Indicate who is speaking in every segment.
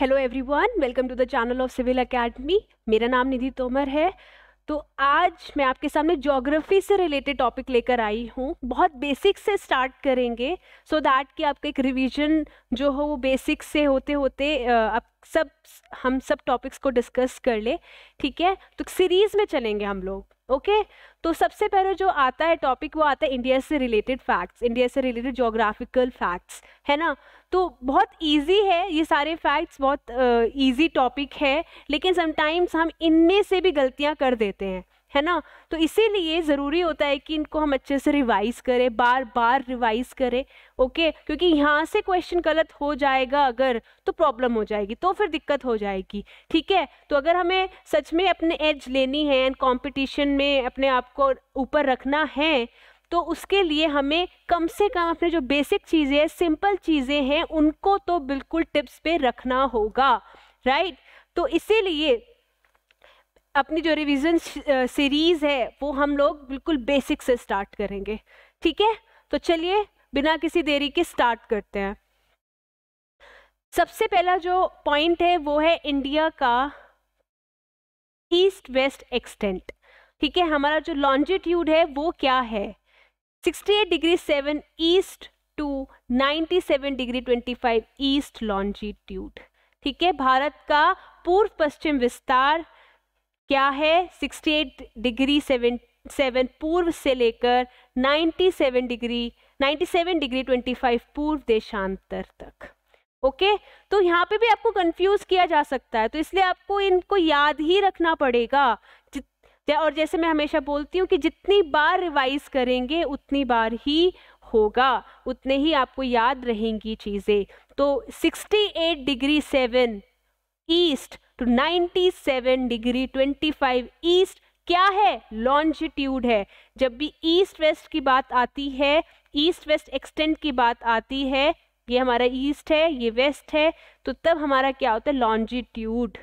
Speaker 1: Hello everyone welcome to the channel of Civil Academy मेरा नाम निधि तोमर है तो आज मैं आपके सामने जोग्राफी से रिलेटेड टॉपिक लेकर आई हूँ बहुत बेसिक से स्टार्ट करेंगे सो so दैट कि आपका एक रिवीजन जो हो वो बेसिक से होते होते आप सब हम सब टॉपिक्स को डिस्कस कर ले ठीक है तो सीरीज़ में चलेंगे हम लोग ओके तो सबसे पहले जो आता है टॉपिक वो आता है इंडिया से रिलेटेड फैक्ट्स इंडिया से रिलेटेड जोग्राफिकल फैक्ट्स है ना तो बहुत इजी है ये सारे फैक्ट्स बहुत इजी uh, टॉपिक है लेकिन समटाइम्स हम इनमें से भी गलतियां कर देते हैं है ना तो इसीलिए ज़रूरी होता है कि इनको हम अच्छे से रिवाइज़ करें बार बार रिवाइज़ करें ओके क्योंकि यहाँ से क्वेश्चन गलत हो जाएगा अगर तो प्रॉब्लम हो जाएगी तो फिर दिक्कत हो जाएगी ठीक है तो अगर हमें सच में अपने एज लेनी है एंड कॉम्पिटिशन में अपने आप को ऊपर रखना है तो उसके लिए हमें कम से कम अपने जो बेसिक चीज़ें सिंपल चीज़ें हैं उनको तो बिल्कुल टिप्स पे रखना होगा राइट तो इसीलिए अपनी जो रिवीजन सीरीज है वो हम लोग बिल्कुल बेसिक से स्टार्ट करेंगे ठीक है तो चलिए बिना किसी देरी के स्टार्ट करते हैं सबसे पहला जो पॉइंट है वो है इंडिया का ईस्ट वेस्ट एक्सटेंट ठीक है हमारा जो लॉन्जिट्यूड है वो क्या है 68 degree 7 east to 97 degree 25 east longitude ठीक है भारत का पूर्व पश्चिम विस्तार क्या है 68 डिग्री सेवन सेवन पूर्व से लेकर 97 डिग्री 97 डिग्री 25 पूर्व देशांतर तक ओके तो यहाँ पे भी आपको कंफ्यूज किया जा सकता है तो इसलिए आपको इनको याद ही रखना पड़ेगा और जैसे मैं हमेशा बोलती हूँ कि जितनी बार रिवाइज करेंगे उतनी बार ही होगा उतने ही आपको याद रहेंगी चीज़ें तो 68 डिग्री सेवन ईस्ट तो 97 डिग्री 25 ईस्ट क्या है लॉन्जिट्यूड है जब भी ईस्ट वेस्ट की बात आती है ईस्ट वेस्ट एक्सटेंट की बात आती है ये हमारा ईस्ट है ये वेस्ट है तो तब हमारा क्या होता है लॉन्जिट्यूड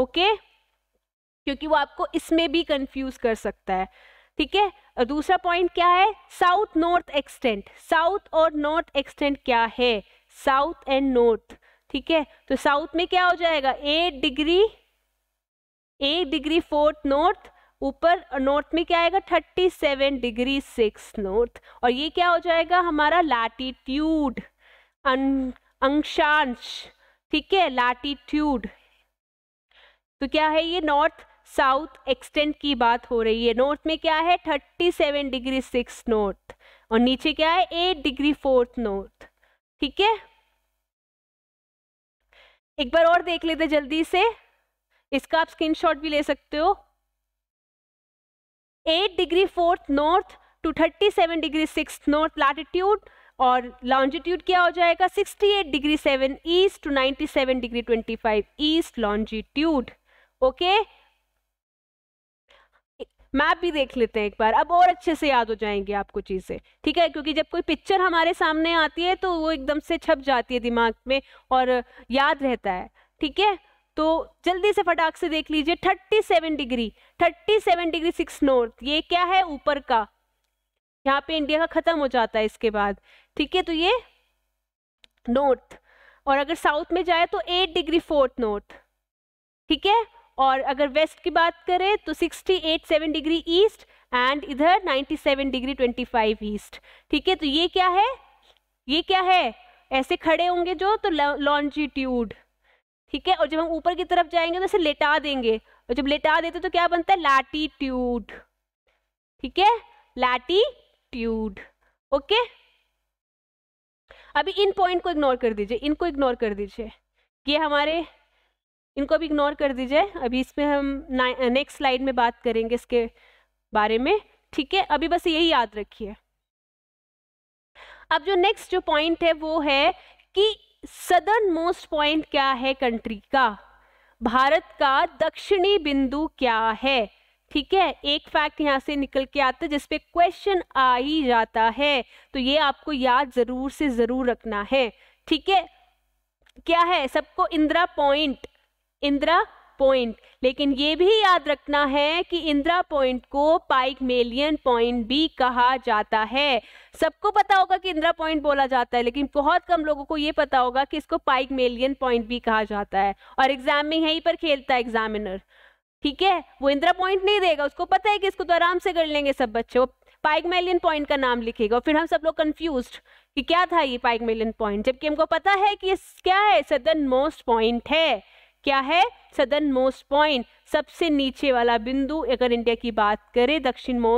Speaker 1: ओके क्योंकि वो आपको इसमें भी कंफ्यूज कर सकता है ठीक है और दूसरा पॉइंट क्या है साउथ नॉर्थ एक्सटेंट साउथ और नॉर्थ एक्सटेंट क्या है साउथ एंड नॉर्थ ठीक है तो साउथ में क्या हो जाएगा eight degree eight degree fourth north ऊपर नॉर्थ में क्या आएगा thirty seven degree six north और ये क्या हो जाएगा हमारा लैटिट्यूड अं, अंशांश ठीक है लैटिट्यूड तो क्या है ये नॉर्थ साउथ एक्सटेंड की बात हो रही है नॉर्थ में क्या है thirty seven degree six north और नीचे क्या है एट डिग्री फोर्थ नॉर्थ ठीक है एक बार और देख लेते जल्दी से इसका आप स्क्रीनशॉट भी ले सकते हो 8 degree fourth north to 37 degree six north latitude और लॉन्जिट्यूड क्या हो जाएगा 68 degree seven east to 97 degree 25 east longitude okay map भी देख लेते हैं एक बार अब और अच्छे से याद हो जाएंगे आपको चीज़ें ठीक है क्योंकि जब कोई पिक्चर हमारे सामने आती है तो वो एकदम से छप जाती है दिमाग में और याद रहता है ठीक है तो जल्दी से फटाक से देख लीजिए 37 डिग्री 37 डिग्री सिक्स नॉर्थ ये क्या है ऊपर का यहाँ पे इंडिया का खत्म हो जाता है इसके बाद ठीक है तो ये नॉर्थ और अगर साउथ में जाए तो 8 डिग्री फोर्थ नॉर्थ ठीक है और अगर वेस्ट की बात करें तो 68.7 डिग्री ईस्ट एंड इधर 97 डिग्री 25 ईस्ट ठीक है तो ये क्या है ये क्या है ऐसे खड़े होंगे जो तो लॉन्जिट्यूड ठीक है और जब हम ऊपर की तरफ जाएंगे तो इसे लेटा देंगे और जब लेटा देते तो क्या बनता है लैटीट्यूड ठीक है लैटीट्यूड ओके अभी इन पॉइंट को इग्नोर कर दीजिए इनको इग्नोर कर दीजिए ये हमारे इनको अभी इग्नोर कर दीजिए अभी इसमें हम नेक्स्ट स्लाइड uh, में बात करेंगे इसके बारे में ठीक है अभी बस यही याद रखिए अब जो नेक्स्ट जो पॉइंट है वो है कि सदर्न मोस्ट पॉइंट क्या है कंट्री का भारत का दक्षिणी बिंदु क्या है ठीक है एक फैक्ट यहाँ से निकल के आता है जिसपे क्वेश्चन आ ही जाता है तो ये आपको याद जरूर से जरूर रखना है ठीक है क्या है सबको इंदिरा पॉइंट इंदिरा पॉइंट लेकिन ये भी याद रखना है कि इंदिरा पॉइंट को पाइक मेलियन पॉइंट भी कहा जाता है सबको पता होगा कि इंदिरा पॉइंट बोला जाता है लेकिन बहुत कम लोगों को ये पता होगा कि इसको पाइक मेलियन पॉइंट भी कहा जाता है और एग्जाम में यहीं पर खेलता है एग्जामिनर ठीक है वो इंदिरा पॉइंट नहीं देगा उसको पता है कि इसको तो आराम से कर लेंगे सब बच्चे वो पाइक मेलियन पॉइंट का नाम लिखेगा और फिर हम सब लोग कंफ्यूज कि क्या था ये पाइक मेलियन पॉइंट जबकि हमको पता है कि ये क्या है सदन मोस्ट पॉइंट है क्या है सदन मोस्ट पॉइंट सबसे नीचे वाला बिंदु अगर इंडिया की बात करें दक्षिण मो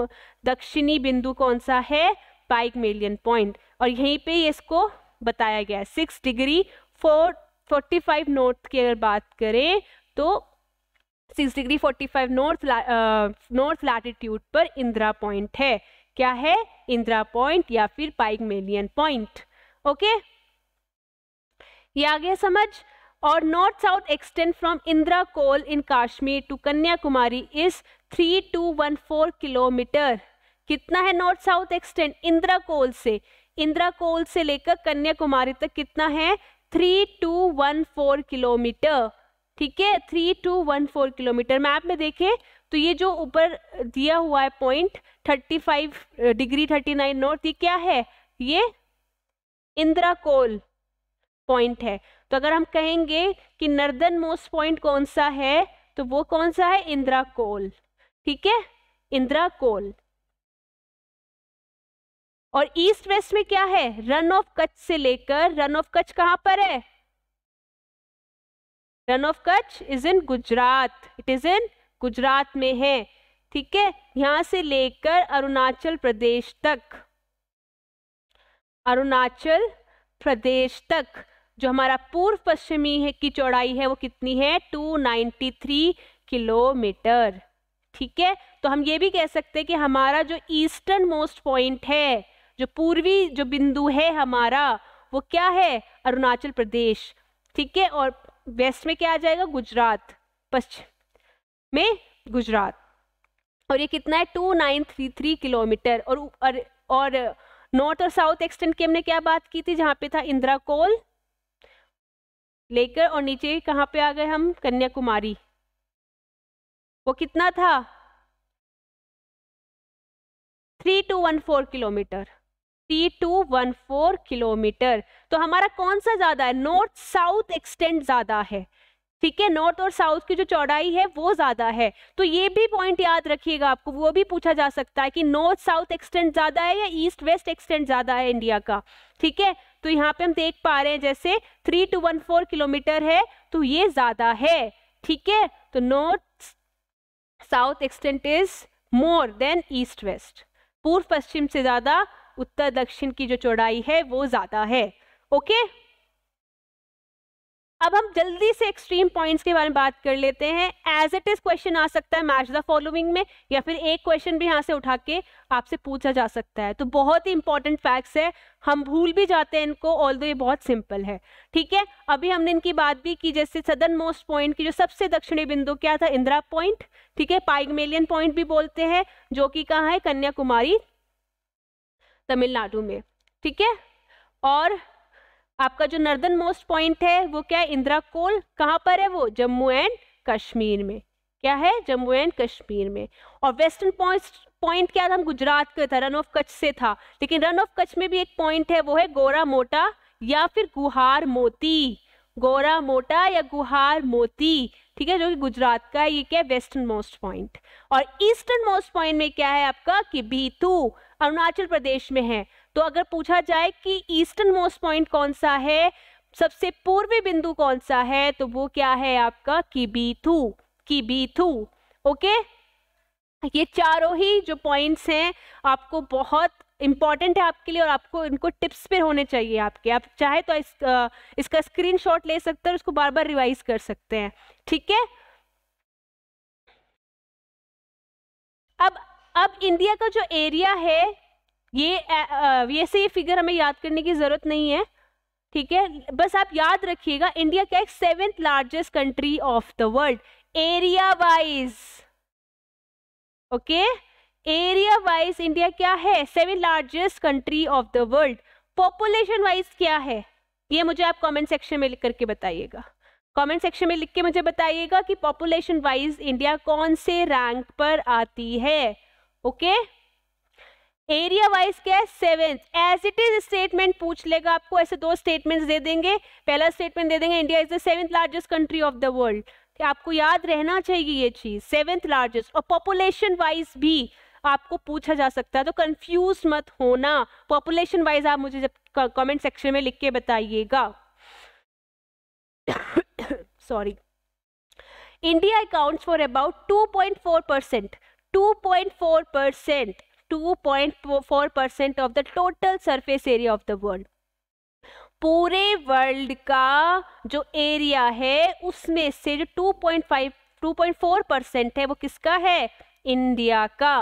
Speaker 1: दक्षिणी बिंदु कौन सा है पाइक मेलियन पॉइंट और यहीं पे इसको बताया गया है six degree four forty five north की अगर बात करें तो six degree forty five north north latitude पर इंदिरा पॉइंट है क्या है इंदिरा पॉइंट या फिर पाइक मेलियन पॉइंट ओके ये आ गया समझ और north south extend from Indira Col in Kashmir to Kanyakumari is 3214 kilometre कितना है north south extend Indira Col से इंदिरा कोल से लेकर कन्याकुमारी तक कितना है 3214 किलोमीटर ठीक है 3214 किलोमीटर मैप में देखें तो ये जो ऊपर दिया हुआ है पॉइंट 35 डिग्री 39 नॉर्थ ये क्या है ये इंदिरा कोल पॉइंट है तो अगर हम कहेंगे कि नर्दन मोस्ट पॉइंट कौन सा है तो वो कौन सा है इंदिरा कोल ठीक है इंदिरा कोल और ईस्ट वेस्ट में क्या है रन ऑफ कच्छ से लेकर रन ऑफ कच्छ कहां पर है Rann of Kutch is in Gujarat it is in Gujarat में है ठीक है यहां से लेकर अरुणाचल प्रदेश तक अरुणाचल प्रदेश तक जो हमारा पूर्व पश्चिमी है की चौड़ाई है वो कितनी है 293 किलोमीटर ठीक है तो हम ये भी कह सकते हैं कि हमारा जो ईस्टर्न मोस्ट पॉइंट है जो पूर्वी जो बिंदु है हमारा वो क्या है अरुणाचल प्रदेश ठीक है और वेस्ट में क्या आ जाएगा गुजरात पश्चिम में गुजरात और ये कितना है two nine three three kilometre और और नॉर्थ और साउथ एक्सटेंड की हमने क्या बात की थी जहाँ पे था इंदिरा कोल लेकर और नीचे कहाँ पे आ गए हम कन्याकुमारी वो कितना था three two one four kilometre three two one four kilometre तो हमारा कौन सा ज्यादा है नॉर्थ साउथ एक्सटेंड ज्यादा है ठीक है नॉर्थ और साउथ की जो चौड़ाई है वो ज्यादा है तो ये भी पॉइंट याद रखिएगा आपको वो भी पूछा जा सकता है कि नॉर्थ साउथ एक्सटेंड ज्यादा है या ईस्ट वेस्ट एक्सटेंड ज्यादा है इंडिया का ठीक है तो यहाँ पे हम देख पा रहे हैं जैसे three two one four kilometre है तो ये ज्यादा है ठीक है तो north south extent is more than east west पूर्व पश्चिम से ज्यादा उत्तर दक्षिण की जो चौड़ाई है वो ज्यादा है ओके okay? अब हम जल्दी से एक्सट्रीम पॉइंट्स के बारे में बात कर लेते हैं एज इट इज क्वेश्चन आ सकता है मैच द फॉलोइंग में या फिर एक क्वेश्चन भी यहाँ से उठा के आपसे पूछा जा सकता है तो बहुत ही इंपॉर्टेंट फैक्ट्स है हम भूल भी जाते हैं इनको ऑल ये बहुत सिंपल है ठीक है अभी हमने इनकी बात भी की जैसे सदर्न मोस्ट पॉइंट की जो सबसे दक्षिणी बिंदु क्या था इंदिरा पॉइंट ठीक है पाइगमेलियन पॉइंट भी बोलते हैं जो कि कहाँ है कन्याकुमारी तमिलनाडु में ठीक है और आपका जो नर्दन मोस्ट पॉइंट है वो क्या है इंदिरा कोल कहाँ पर है वो जम्मू एंड कश्मीर में क्या है जम्मू एंड कश्मीर में और वेस्टर्न पॉइंट पॉइंट क्या था गुजरात का था रन ऑफ कच्छ से था लेकिन रन ऑफ कच्छ में भी एक पॉइंट है वो है गोरा मोटा या फिर गुहार मोती गोरा मोटा या गुहार मोती ठीक है जो कि गुजरात का है ये क्या है वेस्टर्न मोस्ट पॉइंट और ईस्टर्न मोस्ट पॉइंट में क्या है आपका भीतू अरुणाचल प्रदेश में है तो अगर पूछा जाए कि ईस्टर्न मोस्ट पॉइंट कौन सा है सबसे पूर्वी बिंदु कौन सा है तो वो क्या है आपका किबीथू किबीथू ओके ये चारों ही जो पॉइंट्स हैं आपको बहुत इंपॉर्टेंट है आपके लिए और आपको इनको टिप्स पे होने चाहिए आपके आप चाहे तो इस, आ, इसका स्क्रीनशॉट ले सकते हैं उसको बार बार रिवाइज कर सकते हैं ठीक है अब अब इंडिया का जो एरिया है ये ऐसे ये फिगर हमें याद करने की ज़रूरत नहीं है ठीक है बस आप याद रखिएगा इंडिया क्या एक seventh largest country of the world area wise okay area wise India क्या है seven largest country of the world population wise क्या है ये मुझे आप कमेंट सेक्शन में लिख करके बताइएगा कमेंट सेक्शन में लिख के मुझे बताइएगा कि पॉपुलेशन वाइज इंडिया कौन से रैंक पर आती है ओके okay? एरिया वाइज क्या है seventh as it is statement पूछ लेगा आपको ऐसे दो स्टेटमेंट्स दे देंगे पहला स्टेटमेंट दे देंगे India is the seventh largest country of the world आपको याद रहना चाहिए ये चीज सेवेंथ लार्जेस्ट और पॉपुलेशन वाइज भी आपको पूछा जा सकता है तो कंफ्यूज मत होना पॉपुलेशन वाइज आप मुझे जब कमेंट सेक्शन में लिख के बताइएगा sorry India accounts for about 2.4 percent two percent 2.4 percent of the total surface area of the world पूरे वर्ल्ड का जो एरिया है उसमें से जो 2.5 2.4 परसेंट है वो किसका है इंडिया का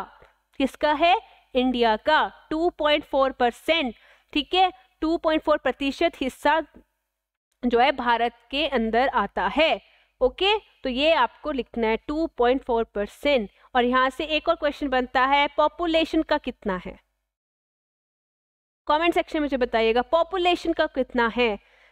Speaker 1: किसका है इंडिया का 2.4 परसेंट ठीक है 2.4 प्रतिशत हिस्सा जो है भारत के अंदर आता है ओके तो ये आपको लिखना है 2.4 परसेंट और यहां से एक और क्वेश्चन बनता है पॉपुलेशन का कितना है कमेंट सेक्शन में मुझे बताइएगा पॉपुलेशन का कितना है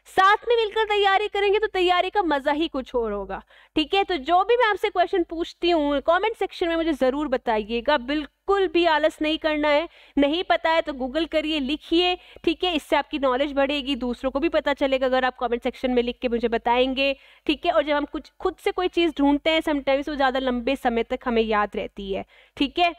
Speaker 1: साथ में मिलकर तैयारी करेंगे तो तैयारी का मजा ही कुछ और होगा ठीक है तो जो भी मैं आपसे क्वेश्चन पूछती हूँ कमेंट सेक्शन में मुझे ज़रूर बताइएगा बिल्कुल भी आलस नहीं करना है नहीं पता है तो गूगल करिए लिखिए ठीक है इससे आपकी नॉलेज बढ़ेगी दूसरों को भी पता चलेगा अगर आप कॉमेंट सेक्शन में लिख के मुझे बताएंगे ठीक है और जब हम कुछ खुद से कोई चीज़ ढूंढते हैं समटाइम्स वो ज़्यादा लंबे समय तक हमें याद रहती है ठीक है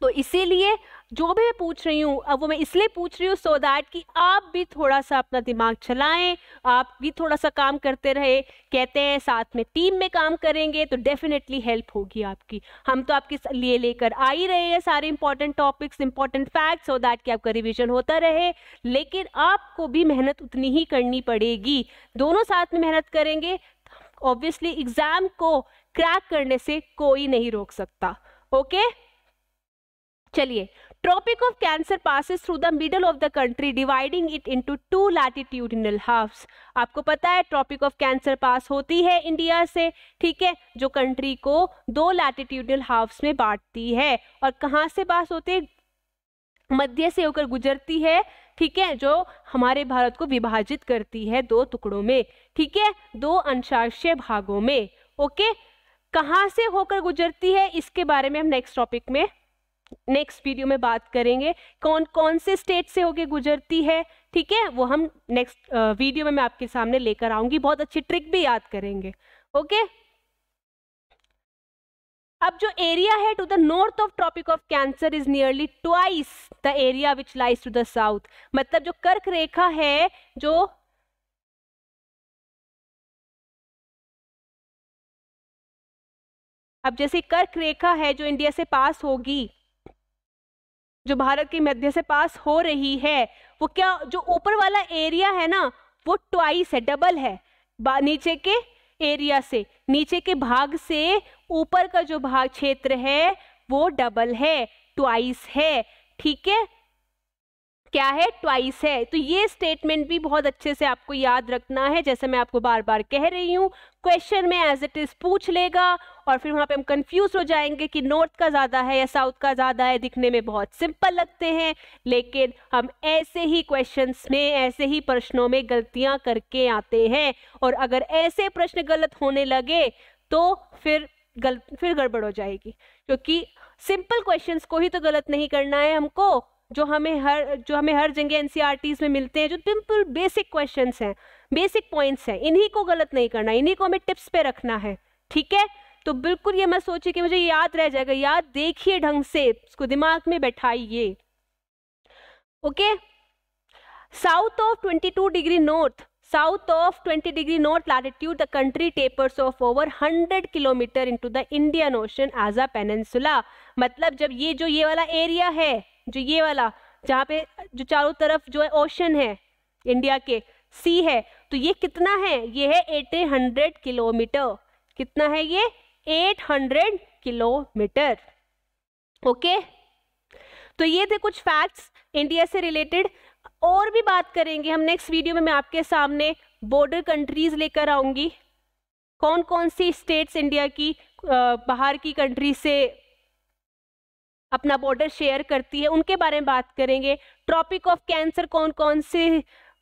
Speaker 1: तो इसीलिए जो भी मैं पूछ रही हूँ अब वो मैं इसलिए पूछ रही हूँ सो दैट कि आप भी थोड़ा सा अपना दिमाग चलाएं आप भी थोड़ा सा काम करते रहे कहते हैं साथ में टीम में काम करेंगे तो डेफिनेटली हेल्प होगी आपकी हम तो आपके लिए लेकर आ ही रहे हैं सारे important topics important fact so that कि आपका रिविजन होता रहे लेकिन आपको भी मेहनत उतनी ही करनी पड़ेगी दोनों साथ में मेहनत करेंगे ऑब्वियसली एग्ज़ाम को क्रैक करने से कोई नहीं रोक सकता ओके okay? चलिए Tropic of Cancer passes through the middle of the country dividing it into two latitudinal halves आपको पता है ट्रॉपिक ऑफ कैंसर पास होती है इंडिया से ठीक है जो कंट्री को दो लैटिट्यूडिनल हाफ्स में बांटती है और कहाँ से पास होती है मध्य से होकर गुजरती है ठीक है जो हमारे भारत को विभाजित करती है दो टुकड़ों में ठीक है दो अंशाश्य भागों में ओके कहाँ से होकर गुजरती है इसके बारे में हम नेक्स्ट टॉपिक में नेक्स्ट वीडियो में बात करेंगे कौन कौन से स्टेट से होके गुजरती है ठीक है वो हम नेक्स्ट वीडियो में मैं आपके सामने लेकर आऊंगी बहुत अच्छी ट्रिक भी याद करेंगे ओके अब जो एरिया है to the north of Tropic of Cancer is nearly twice the area which lies to the south मतलब जो कर्क रेखा है जो अब जैसे कर्क रेखा है जो इंडिया से पास होगी जो भारत के मध्य से पास हो रही है वो क्या जो ऊपर वाला एरिया है ना वो ट्वाइस है डबल है नीचे के एरिया से नीचे के भाग से ऊपर का जो भाग क्षेत्र है वो डबल है ट्वाइस है ठीक है क्या है ट्वाइस है तो ये स्टेटमेंट भी बहुत अच्छे से आपको याद रखना है जैसे मैं आपको बार बार कह रही हूँ क्वेश्चन में एज इट इज़ पूछ लेगा और फिर वहाँ पे हम कंफ्यूज हो जाएंगे कि नॉर्थ का ज़्यादा है या साउथ का ज़्यादा है दिखने में बहुत सिंपल लगते हैं लेकिन हम ऐसे ही क्वेश्चन में ऐसे ही प्रश्नों में गलतियाँ करके आते हैं और अगर ऐसे प्रश्न गलत होने लगे तो फिर गल फिर गड़बड़ हो जाएगी क्योंकि सिंपल क्वेश्चंस को ही तो गलत नहीं करना है हमको जो हमें हर जो हमें हर जगह एन e में मिलते हैं जो बिल्कुल बेसिक क्वेश्चन हैं बेसिक पॉइंट्स हैं इन्हीं को गलत नहीं करना इन्हीं को हमें टिप्स पे रखना है ठीक है तो बिल्कुल ये मत सोचिए कि मुझे याद रह जाएगा याद देखिए ढंग से उसको दिमाग में बैठाइए okay south of 22 degree north south of 20 degree north latitude the country tapers off over 100 kilometre into the Indian Ocean as a peninsula मतलब जब ये जो ये वाला एरिया है जो ये वाला जहाँ पे जो चारों तरफ जो है ओशन है इंडिया के सी है तो ये कितना है ये है एट हंड्रेड किलोमीटर कितना है ये एट हंड्रेड किलोमीटर ओके तो ये थे कुछ फैक्ट्स इंडिया से रिलेटेड और भी बात करेंगे हम नेक्स्ट वीडियो में मैं आपके सामने बॉर्डर कंट्रीज लेकर आऊंगी कौन कौन सी स्टेट्स इंडिया की बाहर की कंट्री से अपना बॉर्डर शेयर करती है उनके बारे में बात करेंगे ट्रॉपिक ऑफ कैंसर कौन कौन से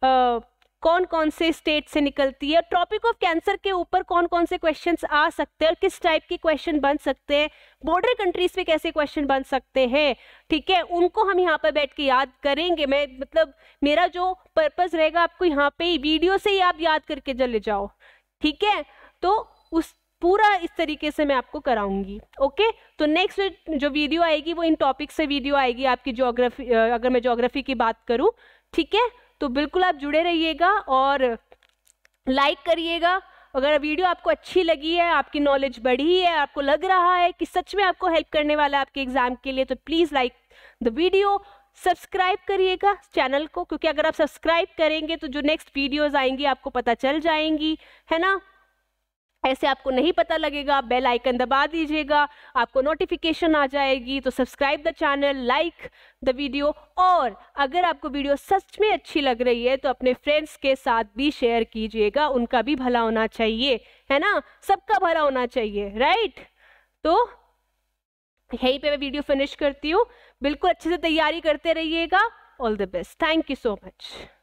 Speaker 1: आ, कौन कौन से स्टेट से निकलती है ट्रॉपिक ऑफ कैंसर के ऊपर कौन कौन से क्वेश्चंस आ सकते हैं और किस टाइप के क्वेश्चन बन सकते हैं बॉर्डर कंट्रीज पे कैसे क्वेश्चन बन सकते हैं ठीक है उनको हम यहाँ पर बैठ के याद करेंगे मैं मतलब मेरा जो पर्पज रहेगा आपको यहाँ पे वीडियो से ही आप याद करके चले जाओ ठीक है तो उस पूरा इस तरीके से मैं आपको कराऊंगी ओके तो नेक्स्ट जो वीडियो आएगी वो इन टॉपिक से वीडियो आएगी आपकी जोग्राफी अगर मैं जोग्राफी की बात करूँ ठीक है तो बिल्कुल आप जुड़े रहिएगा और लाइक करिएगा अगर वीडियो आपको अच्छी लगी है आपकी नॉलेज बढ़ी है आपको लग रहा है कि सच में आपको हेल्प करने वाला है आपके एग्जाम के लिए तो please like the video subscribe करिएगा चैनल को क्योंकि अगर आप सब्सक्राइब करेंगे तो जो नेक्स्ट वीडियोस आएंगी आपको पता चल जाएंगी है ना ऐसे आपको नहीं पता लगेगा बेल आइकन दबा दीजिएगा आपको नोटिफिकेशन आ जाएगी तो subscribe the channel like the video और अगर आपको वीडियो सच में अच्छी लग रही है तो अपने फ्रेंड्स के साथ भी शेयर कीजिएगा उनका भी भला होना चाहिए है ना सबका भला होना चाहिए राइट तो यहीं पे मैं वीडियो फिनिश करती हूँ बिल्कुल अच्छे से तैयारी करते रहिएगा all the best thank you so much